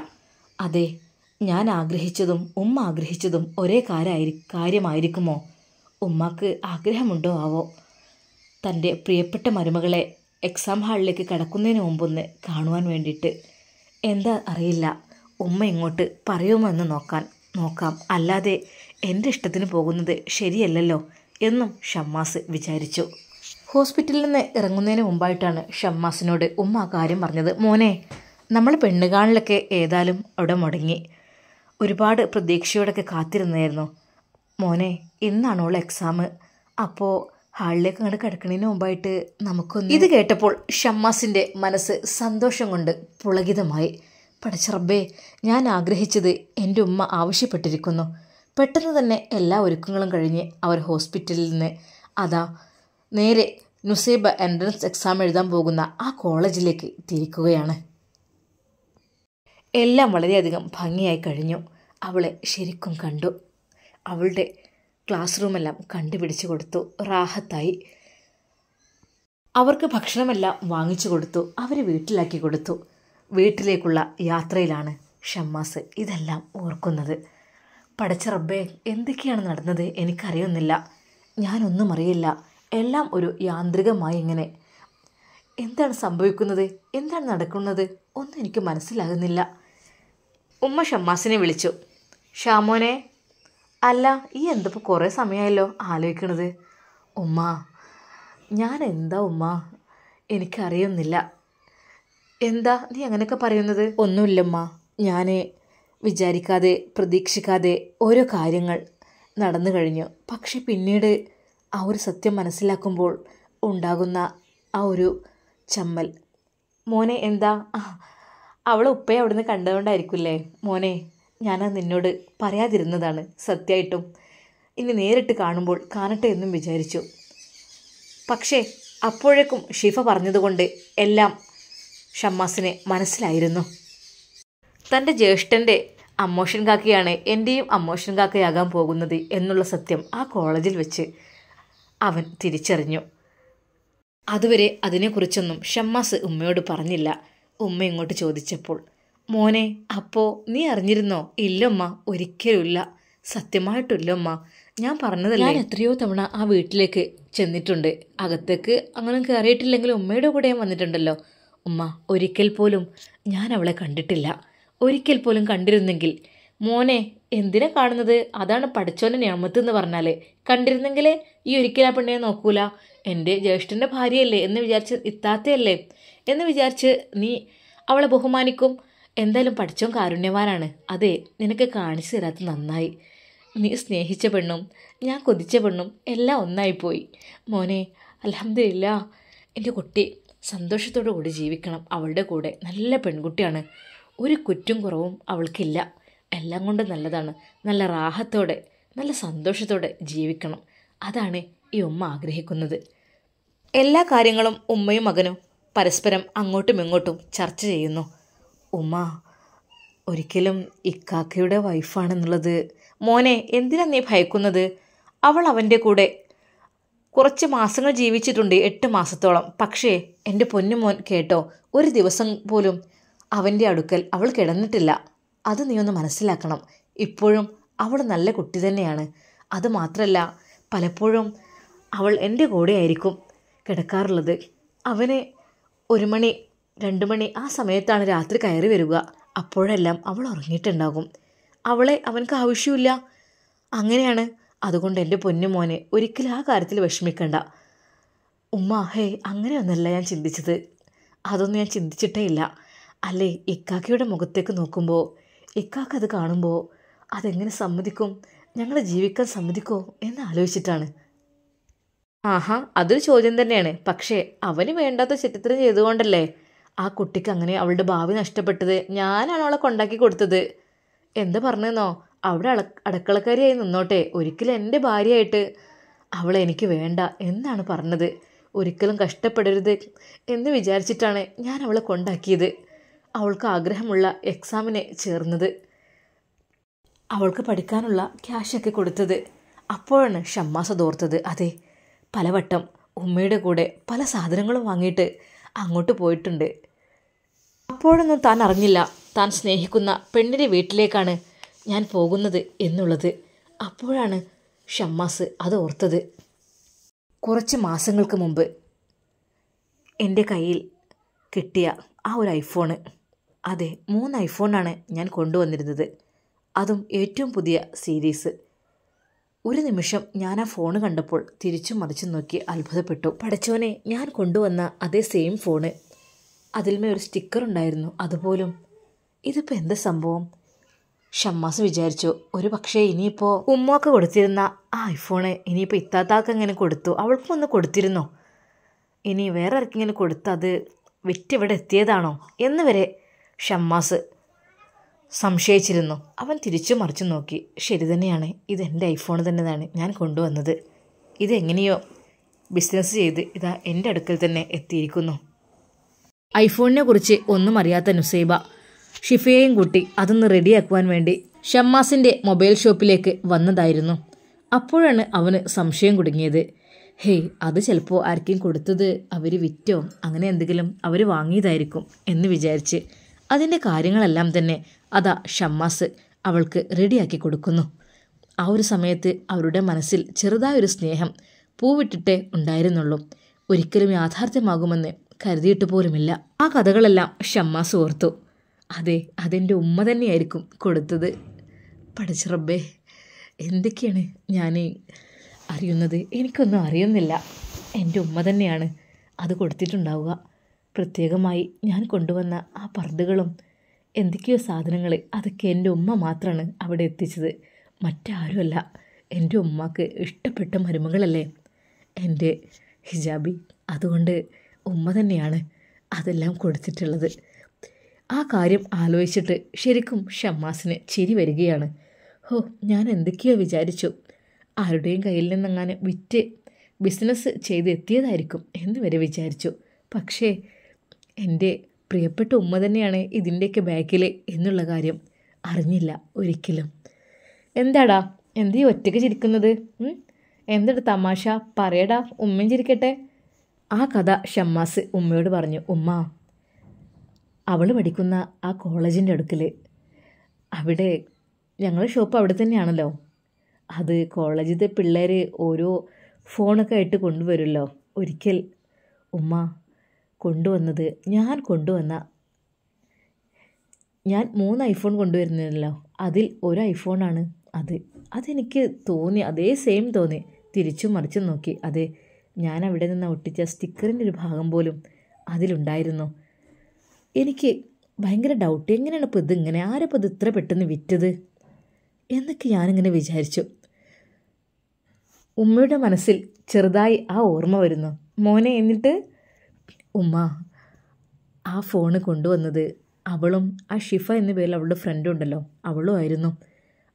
അതെ ഞാൻ ആഗ്രഹിച്ചതും ഉമ്മ ആഗ്രഹിച്ചതും ഒരേ കാര്യമായി കാര്യമായിരിക്കുമോ ഉമ്മാക്ക് ആഗ്രഹമുണ്ടോ ആവോ തൻ്റെ പ്രിയപ്പെട്ട മരുമകളെ എക്സാം ഹാളിലേക്ക് കടക്കുന്നതിന് മുമ്പൊന്ന് കാണുവാൻ വേണ്ടിയിട്ട് എന്താ അറിയില്ല ഉമ്മ ഇങ്ങോട്ട് പറയുമോ എന്ന് നോക്കാൻ നോക്കാം അല്ലാതെ എൻ്റെ ഇഷ്ടത്തിന് പോകുന്നത് ശരിയല്ലല്ലോ എന്നും ഷമ്മാസ് വിചാരിച്ചു ഹോസ്പിറ്റലിൽ നിന്ന് ഇറങ്ങുന്നതിന് മുമ്പായിട്ടാണ് ഷമ്മാസിനോട് ഉമ്മ കാര്യം പറഞ്ഞത് മോനെ നമ്മൾ പെണ്ണുകാണിലൊക്കെ ഏതായാലും അവിടെ മുടങ്ങി ഒരുപാട് പ്രതീക്ഷയോടൊക്കെ കാത്തിരുന്നായിരുന്നു മോനെ ഇന്നാണ് ഓൾ എക്സാം അപ്പോൾ ഹാളിലേക്ക് അങ്ങോട്ട് കിടക്കുന്നതിന് മുമ്പായിട്ട് നമുക്കൊന്ന് ഇത് കേട്ടപ്പോൾ ഷമ്മാസിൻ്റെ മനസ്സ് സന്തോഷം കൊണ്ട് പുളകിതമായി പടച്ചറബേ ഞാൻ ആഗ്രഹിച്ചത് എൻ്റെ ഉമ്മ ആവശ്യപ്പെട്ടിരിക്കുന്നു പെട്ടെന്ന് തന്നെ എല്ലാ ഒരുക്കങ്ങളും കഴിഞ്ഞ് അവർ ഹോസ്പിറ്റലിൽ നിന്ന് അതാ നേരെ നുസൈബ എൻട്രൻസ് എക്സാം എഴുതാൻ പോകുന്ന ആ കോളേജിലേക്ക് തിരിക്കുകയാണ് എല്ലാം വളരെയധികം ഭംഗിയായി കഴിഞ്ഞു അവളെ ശരിക്കും കണ്ടു അവളുടെ ക്ലാസ് റൂമെല്ലാം കണ്ടുപിടിച്ചു കൊടുത്തു റാഹത്തായി അവർക്ക് ഭക്ഷണമെല്ലാം വാങ്ങിച്ചു കൊടുത്തു അവർ വീട്ടിലാക്കി കൊടുത്തു വീട്ടിലേക്കുള്ള യാത്രയിലാണ് ഷമ്മാസ് ഇതെല്ലാം ഓർക്കുന്നത് പടച്ച റബ്ബേ എന്തൊക്കെയാണ് നടന്നത് എനിക്കറിയുന്നില്ല ഞാനൊന്നും അറിയില്ല എല്ലാം ഒരു യാന്ത്രികമായി ഇങ്ങനെ എന്താണ് സംഭവിക്കുന്നത് എന്താണ് നടക്കുന്നത് ഒന്നും എനിക്ക് മനസ്സിലാകുന്നില്ല ഉമ്മ ഷമ്മാസിനെ വിളിച്ചു ഷാമോനെ അല്ല ഈ എന്തപ്പോൾ കുറേ സമയമായല്ലോ ആലോചിക്കണത് ഉമ്മ ഞാൻ എന്താ ഉമ്മ എനിക്കറിയുന്നില്ല എന്താ നീ അങ്ങനെയൊക്കെ പറയുന്നത് ഒന്നുമില്ലമ്മ ഞാൻ വിചാരിക്കാതെ പ്രതീക്ഷിക്കാതെ ഓരോ കാര്യങ്ങൾ നടന്നു കഴിഞ്ഞു പക്ഷെ പിന്നീട് ആ ഒരു സത്യം മനസ്സിലാക്കുമ്പോൾ ഉണ്ടാകുന്ന ആ ഒരു ചമ്മൽ മോനെ എന്താ അവളെ ഉപ്പയെ അവിടുന്ന് കണ്ടതുകൊണ്ടായിരിക്കില്ലേ മോനെ ഞാൻ നിന്നോട് പറയാതിരുന്നതാണ് സത്യമായിട്ടും ഇനി നേരിട്ട് കാണുമ്പോൾ കാണട്ടെ എന്നും വിചാരിച്ചു പക്ഷേ അപ്പോഴേക്കും ഷിഫ പറഞ്ഞതുകൊണ്ട് എല്ലാം ഷമ്മാസിനെ മനസ്സിലായിരുന്നു തൻ്റെ ജ്യേഷ്ഠൻ്റെ അമ്മോഷൻ കാക്കയാണ് എൻ്റെയും അമ്മോഷൻ കാക്കയാകാൻ പോകുന്നത് എന്നുള്ള സത്യം ആ കോളേജിൽ വെച്ച് അവൻ തിരിച്ചറിഞ്ഞു അതുവരെ അതിനെക്കുറിച്ചൊന്നും ഷമ്മാസ് ഉമ്മയോട് പറഞ്ഞില്ല ഉമ്മ ഇങ്ങോട്ട് ചോദിച്ചപ്പോൾ മോനെ അപ്പോൾ നീ അറിഞ്ഞിരുന്നോ ഇല്ലമ്മ ഒരിക്കലുമില്ല സത്യമായിട്ടില്ലമ്മ ഞാൻ പറഞ്ഞതല്ല ഞാൻ എത്രയോ തവണ ആ വീട്ടിലേക്ക് ചെന്നിട്ടുണ്ട് അകത്തേക്ക് അങ്ങനെ കയറിയിട്ടില്ലെങ്കിലും ഉമ്മയുടെ കൂടെ ഞാൻ വന്നിട്ടുണ്ടല്ലോ ഉമ്മ ഒരിക്കൽ പോലും ഞാൻ അവളെ കണ്ടിട്ടില്ല ഒരിക്കൽ പോലും കണ്ടിരുന്നെങ്കിൽ മോനെ എന്തിനാ കാണുന്നത് അതാണ് പഠിച്ചോനെ ഞാമത്ത് എന്ന് പറഞ്ഞാൽ കണ്ടിരുന്നെങ്കിലേ ഈ ഒരിക്കലും ആ പെണ്ണിനെ നോക്കൂല എൻ്റെ ജ്യേഷ്ഠൻ്റെ ഭാര്യയല്ലേ എന്ന് വിചാരിച്ച് ഇത്താത്തയല്ലേ എന്ന് വിചാരിച്ച് നീ അവളെ ബഹുമാനിക്കും എന്തായാലും പഠിച്ചോൻ കാരുണ്യവാനാണ് അതെ നിനക്ക് കാണിച്ചു തരാത്ത നന്നായി നീ സ്നേഹിച്ച പെണ്ണും ഞാൻ കൊതിച്ച പെണ്ണും എല്ലാം ഒന്നായിപ്പോയി മോനെ അലഹമില്ല എൻ്റെ കുട്ടി സന്തോഷത്തോടു കൂടി ജീവിക്കണം അവളുടെ കൂടെ നല്ല പെൺകുട്ടിയാണ് ഒരു കുറ്റും കുറവും അവൾക്കില്ല എല്ലാം കൊണ്ട് നല്ലതാണ് നല്ല റാഹത്തോടെ നല്ല സന്തോഷത്തോടെ ജീവിക്കണം അതാണ് ഈ ഉമ്മ ആഗ്രഹിക്കുന്നത് എല്ലാ കാര്യങ്ങളും ഉമ്മയും മകനും പരസ്പരം അങ്ങോട്ടും ഇങ്ങോട്ടും ചർച്ച ചെയ്യുന്നു ഉമ്മ ഒരിക്കലും ഇക്കാക്കയുടെ വൈഫാണെന്നുള്ളത് മോനെ എന്തിനാ നീ ഭയക്കുന്നത് അവൾ അവൻ്റെ കൂടെ കുറച്ച് മാസങ്ങൾ ജീവിച്ചിട്ടുണ്ട് എട്ട് മാസത്തോളം പക്ഷേ എൻ്റെ പൊന്നു മോൻ കേട്ടോ ഒരു ദിവസം പോലും അവൻ്റെ അടുക്കൽ അവൾ കിടന്നിട്ടില്ല അത് നീ ഒന്ന് മനസ്സിലാക്കണം ഇപ്പോഴും അവൾ നല്ല കുട്ടി തന്നെയാണ് അത് മാത്രമല്ല പലപ്പോഴും അവൾ എൻ്റെ കൂടെ ആയിരിക്കും കിടക്കാറുള്ളത് അവന് ഒരു മണി രണ്ട് മണി ആ സമയത്താണ് രാത്രി കയറി വരിക അപ്പോഴെല്ലാം അവൾ ഉറങ്ങിയിട്ടുണ്ടാകും അവളെ അവൻക്ക് ആവശ്യമില്ല അങ്ങനെയാണ് അതുകൊണ്ട് എൻ്റെ പൊന്നുമോനെ ഒരിക്കലും ആ കാര്യത്തിൽ വിഷമിക്കണ്ട ഉമ്മ ഹേ അങ്ങനെയൊന്നല്ല ഞാൻ ചിന്തിച്ചത് അതൊന്നും ഞാൻ ചിന്തിച്ചിട്ടേ ഇല്ല അല്ലേ ഇക്കാക്കയുടെ മുഖത്തേക്ക് നോക്കുമ്പോൾ ഇക്കാക്ക അത് കാണുമ്പോൾ അതെങ്ങനെ സമ്മതിക്കും ഞങ്ങളെ ജീവിക്കാൻ സമ്മതിക്കോ എന്ന് ആലോചിച്ചിട്ടാണ് ആഹാ അതൊരു ചോദ്യം തന്നെയാണ് പക്ഷേ അവന് വേണ്ടാത്ത ചിത്രം ചെയ്തുകൊണ്ടല്ലേ ആ കുട്ടിക്ക് അങ്ങനെ അവളുടെ ഭാവി നഷ്ടപ്പെട്ടത് ഞാനാണ് അവളെ കൊണ്ടാക്കി കൊടുത്തത് എന്താ പറഞ്ഞെന്നോ അവിടെ അള അടക്കളക്കാരിയായി നിന്നോട്ടെ ഒരിക്കലും എൻ്റെ ഭാര്യയായിട്ട് അവളെ എനിക്ക് വേണ്ട എന്നാണ് പറഞ്ഞത് ഒരിക്കലും കഷ്ടപ്പെടരുത് എന്ന് വിചാരിച്ചിട്ടാണ് ഞാൻ അവളെ കൊണ്ടാക്കിയത് അവൾക്ക് ആഗ്രഹമുള്ള എക്സാമിനെ ചേർന്നത് അവൾക്ക് പഠിക്കാനുള്ള ക്യാഷൊക്കെ കൊടുത്തത് അപ്പോഴാണ് ഷമ്മാസ തോർത്തത് അതെ പലവട്ടം ഉമ്മയുടെ കൂടെ പല സാധനങ്ങളും വാങ്ങിയിട്ട് അങ്ങോട്ട് പോയിട്ടുണ്ട് അപ്പോഴൊന്നും താൻ അറിഞ്ഞില്ല താൻ സ്നേഹിക്കുന്ന പെണ്ണിൻ്റെ വീട്ടിലേക്കാണ് ഞാൻ പോകുന്നത് എന്നുള്ളത് അപ്പോഴാണ് ഷമ്മാസ് അത് ഓർത്തത് കുറച്ച് മാസങ്ങൾക്ക് മുമ്പ് എൻ്റെ കയ്യിൽ കിട്ടിയ ആ ഒരു ഐഫോണ് അതെ മൂന്ന് ഐഫോണാണ് ഞാൻ കൊണ്ടുവന്നിരുന്നത് അതും ഏറ്റവും പുതിയ സീരീസ് ഒരു നിമിഷം ഞാൻ ആ ഫോൺ കണ്ടപ്പോൾ തിരിച്ചു മറിച്ചു നോക്കി അത്ഭുതപ്പെട്ടു പഠിച്ചവനെ ഞാൻ കൊണ്ടുവന്ന അതേ സെയിം ഫോണ് അതിൽമേ ഒരു സ്റ്റിക്കർ ഉണ്ടായിരുന്നു അതുപോലും ഇതിപ്പോൾ എന്താ സംഭവം ഷമ്മാസ് വിചാരിച്ചു ഒരു പക്ഷേ ഇനിയിപ്പോൾ ഉമ്മക്ക് കൊടുത്തിരുന്ന ആ ഐഫോണ് ഇനിയിപ്പോൾ ഇത്താത്താക്ക് എങ്ങനെ കൊടുത്തു അവൾക്കും ഒന്ന് കൊടുത്തിരുന്നോ ഇനി വേറെ ആർക്കിങ്ങനെ കൊടുത്ത് അത് ഇവിടെ എത്തിയതാണോ എന്നുവരെ ഷമ്മാസ് സംശയിച്ചിരുന്നു അവൻ തിരിച്ചു മറിച്ചു നോക്കി ശരി തന്നെയാണ് ഇത് എൻ്റെ ഐഫോൺ തന്നെയാണ് ഞാൻ കൊണ്ടുവന്നത് ഇതെങ്ങനെയോ ബിസിനസ് ചെയ്ത് ഇതാ എൻ്റെ അടുക്കൽ തന്നെ എത്തിയിരിക്കുന്നു ഐഫോണിനെ കുറിച്ച് ഒന്നും അറിയാത്ത നുസൈബ ഷിഫയെയും കൂട്ടി അതൊന്ന് റെഡിയാക്കുവാൻ വേണ്ടി ഷമ്മാസിൻ്റെ മൊബൈൽ ഷോപ്പിലേക്ക് വന്നതായിരുന്നു അപ്പോഴാണ് അവന് സംശയം കുടുങ്ങിയത് ഹേയ് അത് ചിലപ്പോൾ ആർക്കും കൊടുത്തത് അവർ വിറ്റോ അങ്ങനെ എന്തെങ്കിലും അവർ വാങ്ങിയതായിരിക്കും എന്ന് വിചാരിച്ച് അതിൻ്റെ കാര്യങ്ങളെല്ലാം തന്നെ അതാ ഷമ്മാസ് അവൾക്ക് റെഡിയാക്കി കൊടുക്കുന്നു ആ ഒരു സമയത്ത് അവരുടെ മനസ്സിൽ ചെറുതായൊരു സ്നേഹം പൂവിട്ടിട്ടേ ഉണ്ടായിരുന്നുള്ളൂ ഒരിക്കലും യാഥാർത്ഥ്യമാകുമെന്ന് കരുതിയിട്ട് പോലുമില്ല ആ കഥകളെല്ലാം ഷമ്മാസ് ഓർത്തു അതെ അതെൻ്റെ ഉമ്മ തന്നെയായിരിക്കും കൊടുത്തത് പഠിച്ചറബേ എന്തൊക്കെയാണ് ഞാൻ അറിയുന്നത് എനിക്കൊന്നും അറിയുന്നില്ല എൻ്റെ ഉമ്മ തന്നെയാണ് അത് കൊടുത്തിട്ടുണ്ടാവുക പ്രത്യേകമായി ഞാൻ കൊണ്ടുവന്ന ആ പർദ്ദകളും എന്തൊക്കെയോ സാധനങ്ങൾ അതൊക്കെ എൻ്റെ ഉമ്മ മാത്രമാണ് അവിടെ എത്തിച്ചത് മറ്റാരുമല്ല എൻ്റെ ഉമ്മക്ക് ഇഷ്ടപ്പെട്ട മരുമകളല്ലേ എൻ്റെ ഹിജാബി അതുകൊണ്ട് ഉമ്മ തന്നെയാണ് അതെല്ലാം കൊടുത്തിട്ടുള്ളത് ആ കാര്യം ആലോചിച്ചിട്ട് ശരിക്കും ഷമ്മാസിന് ചിരി വരികയാണ് ഹോ ഞാൻ എന്തൊക്കെയോ വിചാരിച്ചു ആരുടെയും കയ്യിൽ നിന്നങ്ങനെ വിറ്റ് ബിസിനസ് ചെയ്തെത്തിയതായിരിക്കും എന്ന് വരെ വിചാരിച്ചു പക്ഷേ എൻ്റെ പ്രിയപ്പെട്ട ഉമ്മ തന്നെയാണ് ഇതിൻ്റെയൊക്കെ ബാക്കിൽ എന്നുള്ള കാര്യം അറിഞ്ഞില്ല ഒരിക്കലും എന്താടാ എന്തീ ഒറ്റയ്ക്ക് ചിരിക്കുന്നത് എന്തെടു തമാശ പറയടാ ഉമ്മയും ചിരിക്കട്ടെ ആ കഥ ഷമ്മാസ് ഉമ്മയോട് പറഞ്ഞു ഉമ്മ അവൾ പഠിക്കുന്ന ആ കോളേജിൻ്റെ അടുക്കിൽ അവിടെ ഞങ്ങളുടെ ഷോപ്പ് അവിടെ തന്നെയാണല്ലോ അത് കോളേജിലെ പിള്ളേർ ഓരോ ഫോണൊക്കെ ആയിട്ട് കൊണ്ടുവരുമല്ലോ ഒരിക്കൽ ഉമ്മ കൊണ്ടുവന്നത് ഞാൻ കൊണ്ടുവന്ന ഞാൻ മൂന്ന് ഐഫോൺ കൊണ്ടുവരുന്നില്ലല്ലോ അതിൽ ഒരു ഐഫോണാണ് അത് അതെനിക്ക് തോന്നി അതേ സെയിം തോന്നി തിരിച്ചും മറിച്ചും നോക്കി അതെ ഞാൻ അവിടെ നിന്ന് ഒട്ടിച്ച സ്റ്റിക്കറിൻ്റെ ഒരു ഭാഗം പോലും അതിലുണ്ടായിരുന്നു എനിക്ക് ഭയങ്കര ഡൗട്ട് എങ്ങനെയാണ് ഇപ്പോൾ ഇതിങ്ങനെ ആരപ്പോൾ ഇത് ഇത്ര പെട്ടെന്ന് വിറ്റത് എന്നൊക്കെ ഞാനിങ്ങനെ വിചാരിച്ചു ഉമ്മയുടെ മനസ്സിൽ ചെറുതായി ആ ഓർമ്മ വരുന്നു മോനെ എന്നിട്ട് ഉമ്മ ആ ഫോണ് കൊണ്ടുവന്നത് അവളും ആ ഷിഫ എന്ന പേരിൽ അവളുടെ ഫ്രണ്ടും ഉണ്ടല്ലോ അവളും ആയിരുന്നു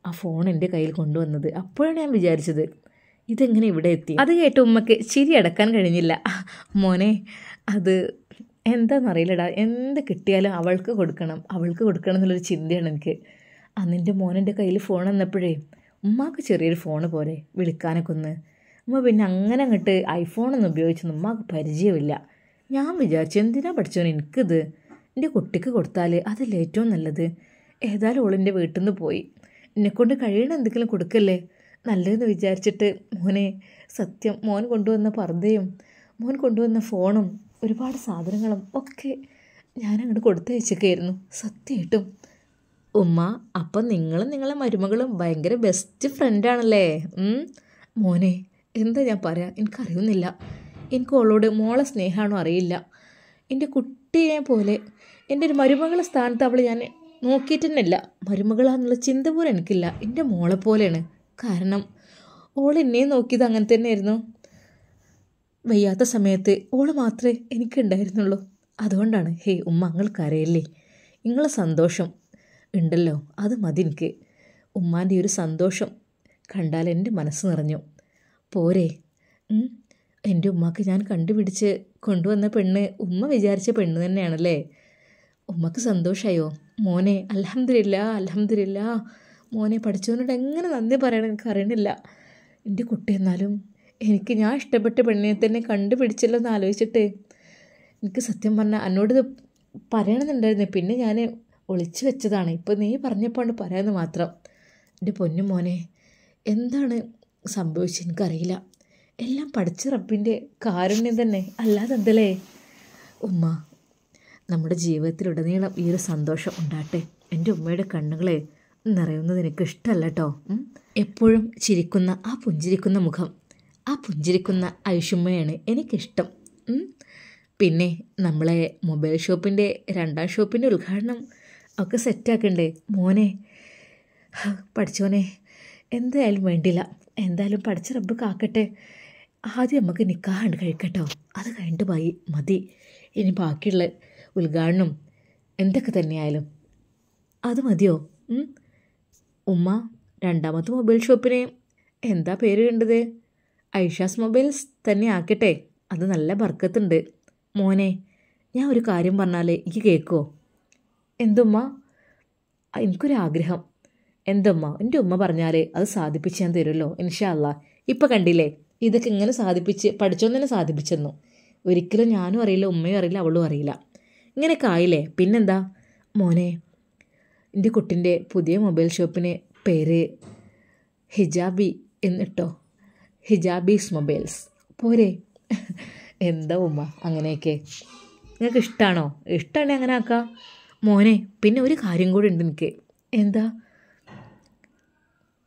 ആ ഫോൺ എൻ്റെ കയ്യിൽ കൊണ്ടുവന്നത് അപ്പോഴാണ് ഞാൻ വിചാരിച്ചത് ഇതെങ്ങനെ ഇവിടെ എത്തി അത് കേട്ട് ഉമ്മക്ക് ചിരി അടക്കാൻ കഴിഞ്ഞില്ല മോനെ അത് എന്താണെന്നറിയില്ലടാ എന്ത് കിട്ടിയാലും അവൾക്ക് കൊടുക്കണം അവൾക്ക് കൊടുക്കണം എന്നുള്ളൊരു ചിന്തയാണ് എനിക്ക് അന്നെൻ്റെ മോനെൻ്റെ കയ്യിൽ ഫോൺ വന്നപ്പോഴേ ഉമ്മാക്ക് ചെറിയൊരു ഫോൺ പോരെ വിളിക്കാനൊക്കെ ഒന്ന് ഉമ്മ പിന്നെ അങ്ങനെ അങ്ങോട്ട് ഐഫോണൊന്നും ഉപയോഗിച്ചൊന്നും ഉമ്മാക്ക് പരിചയമില്ല ഞാൻ വിചാരിച്ചു എന്തിനാ പഠിച്ചോ എനിക്കിത് എൻ്റെ കുട്ടിക്ക് കൊടുത്താൽ അതല്ലേ ഏറ്റവും നല്ലത് ഏതായാലും ഓളെൻ്റെ വീട്ടിൽ നിന്ന് പോയി എന്നെക്കൊണ്ട് കഴിയണ എന്തെങ്കിലും കൊടുക്കല്ലേ നല്ലതെന്ന് വിചാരിച്ചിട്ട് മോനെ സത്യം മോൻ കൊണ്ടുവന്ന പർദ്ദയും മോൻ കൊണ്ടുവന്ന ഫോണും ഒരുപാട് സാധനങ്ങളും ഒക്കെ ഞാനങ്ങോട്ട് വെച്ചൊക്കെയായിരുന്നു സത്യമായിട്ടും ഉമ്മ അപ്പം നിങ്ങളും നിങ്ങളെ മരുമകളും ഭയങ്കര ബെസ്റ്റ് ഫ്രണ്ടാണല്ലേ മോനെ എന്താ ഞാൻ പറയാ എനിക്കറിയുന്നില്ല എനിക്ക് അവളോട് മോളെ സ്നേഹമാണോ അറിയില്ല എൻ്റെ കുട്ടിയെ പോലെ എൻ്റെ ഒരു മരുമകളെ സ്ഥാനത്ത് അവൾ ഞാൻ നോക്കിയിട്ട് തന്നെയല്ല മരുമകളാന്നുള്ള ചിന്ത പോലും എനിക്കില്ല എൻ്റെ മോളെ പോലെയാണ് കാരണം ഓൾ എന്നെ നോക്കിയത് അങ്ങനെ തന്നെയായിരുന്നു വയ്യാത്ത സമയത്ത് ഓള് മാത്രമേ എനിക്കുണ്ടായിരുന്നുള്ളൂ അതുകൊണ്ടാണ് ഹേ ഉമ്മ അങ്ങൾക്കറിയല്ലേ നിങ്ങളെ സന്തോഷം ഉണ്ടല്ലോ അത് മതി എനിക്ക് ഉമ്മാൻ്റെ ഒരു സന്തോഷം കണ്ടാൽ എൻ്റെ മനസ്സ് നിറഞ്ഞു പോരേ എൻ്റെ ഉമ്മാക്ക് ഞാൻ കണ്ടുപിടിച്ച് കൊണ്ടുവന്ന പെണ്ണ് ഉമ്മ വിചാരിച്ച പെണ്ണ് തന്നെയാണല്ലേ ഉമ്മക്ക് സന്തോഷമായോ മോനെ അലഹമില്ല അലഹമില്ല മോനെ പഠിച്ചവനോട് എങ്ങനെ നന്ദി പറയണം എനിക്ക് അറിയണില്ല എൻ്റെ കുട്ടി എന്നാലും എനിക്ക് ഞാൻ ഇഷ്ടപ്പെട്ട പെണ്ണിനെ തന്നെ കണ്ടുപിടിച്ചല്ലോ എന്ന് ആലോചിച്ചിട്ട് എനിക്ക് സത്യം പറഞ്ഞാൽ എന്നോടിത് പറയണമെന്നുണ്ടായിരുന്നു പിന്നെ ഞാൻ ഒളിച്ചു വെച്ചതാണ് ഇപ്പോൾ നീ പറഞ്ഞപ്പോൾ പറയാമെന്ന് മാത്രം എൻ്റെ പൊന്നു മോനെ എന്താണ് സംഭവിച്ചത് എനിക്കറിയില്ല എല്ലാം പഠിച്ച റബ്ബിൻ്റെ കാരുണ്യം തന്നെ അല്ലാതെ എന്തല്ലേ ഉമ്മ നമ്മുടെ ജീവിതത്തിലുടനീളം ഈ ഒരു സന്തോഷം ഉണ്ടാട്ടെ എൻ്റെ ഉമ്മയുടെ കണ്ണുകളെ നിറയുന്നത് എനിക്ക് ഇഷ്ടമല്ല കേട്ടോ എപ്പോഴും ചിരിക്കുന്ന ആ പുഞ്ചിരിക്കുന്ന മുഖം ആ പുഞ്ചിരിക്കുന്ന ഐഷുമ്മയാണ് എനിക്കിഷ്ടം പിന്നെ നമ്മളെ മൊബൈൽ ഷോപ്പിൻ്റെ രണ്ടാം ഷോപ്പിൻ്റെ ഉദ്ഘാടനം ഒക്കെ സെറ്റാക്കണ്ടേ മോനെ പഠിച്ചോനെ എന്തായാലും വേണ്ടില്ല എന്തായാലും പഠിച്ച റബ്ബ് കാക്കട്ടെ ആദ്യം നമുക്ക് നിക്കാണ്ട് കഴിക്കട്ടോ അത് കഴിഞ്ഞിട്ട് പോയി മതി ഇനി ബാക്കിയുള്ള ഉദ്ഘാടനം എന്തൊക്കെ തന്നെയായാലും അത് മതിയോ ഉമ്മ രണ്ടാമത്തെ മൊബൈൽ ഷോപ്പിന് എന്താ പേര് കണ്ടത് ഐഷാസ് മൊബൈൽസ് തന്നെ ആക്കട്ടെ അത് നല്ല ബർക്കത്തുണ്ട് മോനെ ഞാൻ ഒരു കാര്യം പറഞ്ഞാൽ എനിക്ക് കേൾക്കുമോ എന്തുമ്മ എനിക്കൊരാഗ്രഹം എന്തുമ്മ എൻ്റെ ഉമ്മ പറഞ്ഞാൽ അത് സാധിപ്പിച്ച് ഞാൻ തരുമല്ലോ ഇൻഷാല്ല ഇപ്പം കണ്ടില്ലേ ഇതൊക്കെ ഇങ്ങനെ സാധിപ്പിച്ച് പഠിച്ചോന്ന് തന്നെ സാധിപ്പിച്ചെന്നു ഒരിക്കലും ഞാനും അറിയില്ല ഉമ്മയും അറിയില്ല അവളും അറിയില്ല ഇങ്ങനെയൊക്കെ ആയില്ലേ പിന്നെന്താ മോനെ എൻ്റെ കുട്ടിൻ്റെ പുതിയ മൊബൈൽ ഷോപ്പിന് പേര് ഹിജാബി എന്നിട്ടോ ഹിജാബീസ് മൊബൈൽസ് പോരെ എന്താ ഉമ്മ അങ്ങനെയൊക്കെ നിങ്ങൾക്ക് ഇഷ്ടമാണോ ഇഷ്ടമാണെങ്കിൽ അങ്ങനെ ആക്കാം മോനെ പിന്നെ ഒരു കാര്യം കൂടി ഉണ്ട് എനിക്ക് എന്താ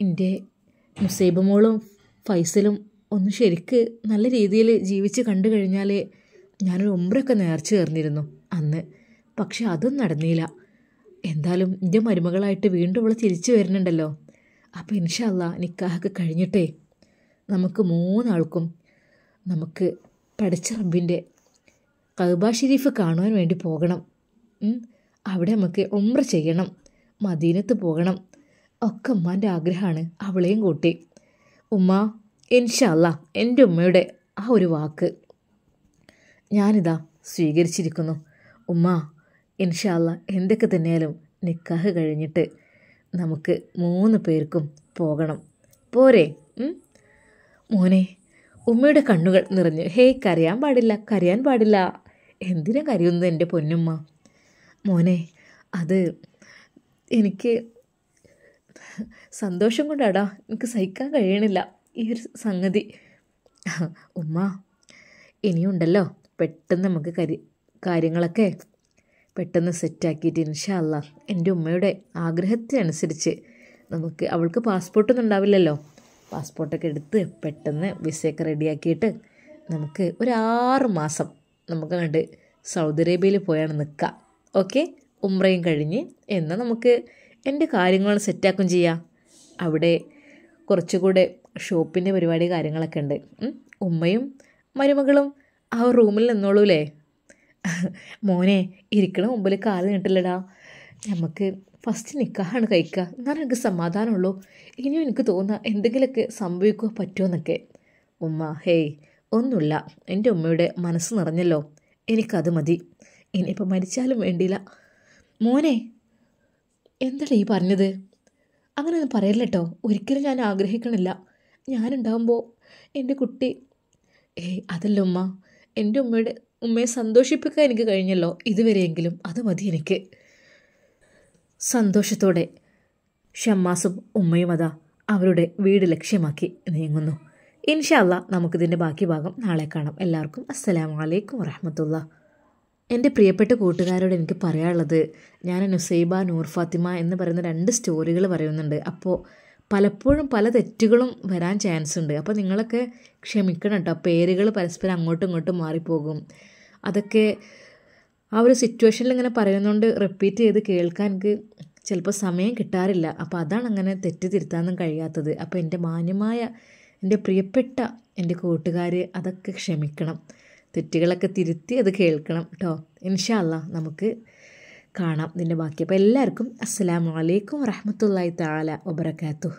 എൻ്റെ മുസൈബ് മോളും ഫൈസലും ഒന്ന് ശരിക്ക് നല്ല രീതിയിൽ ജീവിച്ച് കണ്ടു കഴിഞ്ഞാൽ ഞാനൊരു ഒമ്പരൊക്കെ നേർച്ച് ചേർന്നിരുന്നു അന്ന് പക്ഷെ അതും നടന്നില്ല എന്തായാലും എൻ്റെ മരുമകളായിട്ട് വീണ്ടും ഇവിടെ തിരിച്ചു വരുന്നുണ്ടല്ലോ അപ്പോൾ ഇൻഷല്ല നിക്കാഹൊക്കെ കഴിഞ്ഞിട്ടേ നമുക്ക് മൂന്നാൾക്കും നമുക്ക് പഠിച്ച റബ്ബിൻ്റെ കൗബ ഷെരീഫ് കാണുവാൻ വേണ്ടി പോകണം അവിടെ നമുക്ക് ഒമ്ര ചെയ്യണം മദീനത്ത് പോകണം ഒക്കെ ഉമ്മാൻ്റെ ആഗ്രഹമാണ് അവളെയും കൂട്ടി ഉമ്മ ഇൻഷല്ല എൻ്റെ ഉമ്മയുടെ ആ ഒരു വാക്ക് ഞാനിതാ സ്വീകരിച്ചിരിക്കുന്നു ഉമ്മ ഇൻഷല്ല എന്തൊക്കെ തന്നെയാലും നിക്കാഹ് കഴിഞ്ഞിട്ട് നമുക്ക് മൂന്ന് പേർക്കും പോകണം പോരെ മോനെ ഉമ്മയുടെ കണ്ണുകൾ നിറഞ്ഞു ഹേയ് കരയാൻ പാടില്ല കരയാൻ പാടില്ല എന്തിനാ കരയുന്നത് എൻ്റെ പൊന്നുമ്മ മോനെ അത് എനിക്ക് സന്തോഷം കൊണ്ടാടാ എനിക്ക് സഹിക്കാൻ കഴിയണില്ല ഈ ഒരു സംഗതി ഉമ്മ ഇനിയുണ്ടല്ലോ പെട്ടെന്ന് നമുക്ക് കരി കാര്യങ്ങളൊക്കെ പെട്ടെന്ന് സെറ്റാക്കിയിട്ട് ഇൻഷല്ല എൻ്റെ ഉമ്മയുടെ ആഗ്രഹത്തിനനുസരിച്ച് നമുക്ക് അവൾക്ക് പാസ്പോർട്ടൊന്നും ഉണ്ടാവില്ലല്ലോ പാസ്പോർട്ടൊക്കെ എടുത്ത് പെട്ടെന്ന് വിസയൊക്കെ റെഡിയാക്കിയിട്ട് നമുക്ക് ഒരു ആറ് മാസം നമുക്ക് കണ്ട് സൗദി അറേബ്യയിൽ പോയാണ് നിൽക്കുക ഓക്കെ ഉമ്രയും കഴിഞ്ഞ് എന്നാൽ നമുക്ക് എൻ്റെ കാര്യങ്ങൾ സെറ്റാക്കും ചെയ്യാം അവിടെ കുറച്ചുകൂടെ ഷോപ്പിൻ്റെ പരിപാടി കാര്യങ്ങളൊക്കെ ഉണ്ട് ഉമ്മയും മരുമകളും ആ റൂമിൽ നിന്നോളൂലേ മോനെ ഇരിക്കണ മുമ്പിൽ കാല് നീട്ടില്ലടാ നമുക്ക് ഫസ്റ്റ് നിക്കാഹാണ് കഴിക്കുക എന്നാലും എനിക്ക് സമാധാനമുള്ളൂ ഇനിയും എനിക്ക് തോന്നുക എന്തെങ്കിലുമൊക്കെ സംഭവിക്കുക പറ്റുമെന്നൊക്കെ ഉമ്മ ഹേയ് ഒന്നുമില്ല എൻ്റെ ഉമ്മയുടെ മനസ്സ് നിറഞ്ഞല്ലോ എനിക്കത് മതി ഇനിയിപ്പോൾ മരിച്ചാലും വേണ്ടിയില്ല മോനെ എന്താണ് ഈ പറഞ്ഞത് ഒന്നും പറയല്ലോ ഒരിക്കലും ഞാൻ ആഗ്രഹിക്കണില്ല ഞാനുണ്ടാകുമ്പോൾ എൻ്റെ കുട്ടി ഏയ് അതല്ല ഉമ്മ എൻ്റെ ഉമ്മയുടെ ഉമ്മയെ സന്തോഷിപ്പിക്കാൻ എനിക്ക് കഴിഞ്ഞല്ലോ ഇതുവരെയെങ്കിലും അത് മതി എനിക്ക് സന്തോഷത്തോടെ ഷമ്മാസും ഉമ്മയും അതാ അവരുടെ വീട് ലക്ഷ്യമാക്കി നീങ്ങുന്നു ഇൻഷാല്ല നമുക്കിതിൻ്റെ ബാക്കി ഭാഗം നാളെ കാണാം എല്ലാവർക്കും അസ്സലാമലൈക്കും വരഹമത്തുള്ള എൻ്റെ പ്രിയപ്പെട്ട കൂട്ടുകാരോട് എനിക്ക് പറയാനുള്ളത് ഞാൻ നുസൈബ നൂർ ഫാത്തിമ എന്ന് പറയുന്ന രണ്ട് സ്റ്റോറികൾ പറയുന്നുണ്ട് അപ്പോൾ പലപ്പോഴും പല തെറ്റുകളും വരാൻ ചാൻസ് ഉണ്ട് അപ്പോൾ നിങ്ങളൊക്കെ ക്ഷമിക്കണം കേട്ടോ പേരുകൾ പരസ്പരം അങ്ങോട്ടും ഇങ്ങോട്ടും മാറിപ്പോകും അതൊക്കെ ആ ഒരു സിറ്റുവേഷനിൽ ഇങ്ങനെ പറയുന്നതുകൊണ്ട് റിപ്പീറ്റ് ചെയ്ത് കേൾക്കാൻ എനിക്ക് ചിലപ്പോൾ സമയം കിട്ടാറില്ല അപ്പോൾ അതാണ് അങ്ങനെ തെറ്റ് തിരുത്താനും കഴിയാത്തത് അപ്പോൾ എൻ്റെ മാന്യമായ എൻ്റെ പ്രിയപ്പെട്ട എൻ്റെ കൂട്ടുകാർ അതൊക്കെ ക്ഷമിക്കണം തെറ്റുകളൊക്കെ തിരുത്തി അത് കേൾക്കണം കേട്ടോ ഇൻഷാല്ല നമുക്ക് കാണാം ഇതിൻ്റെ ബാക്കി അപ്പോൾ എല്ലാവർക്കും അസ്സാം വലൈക്കും വറഹമത്തല്ലാ താല വബർക്കാത്തു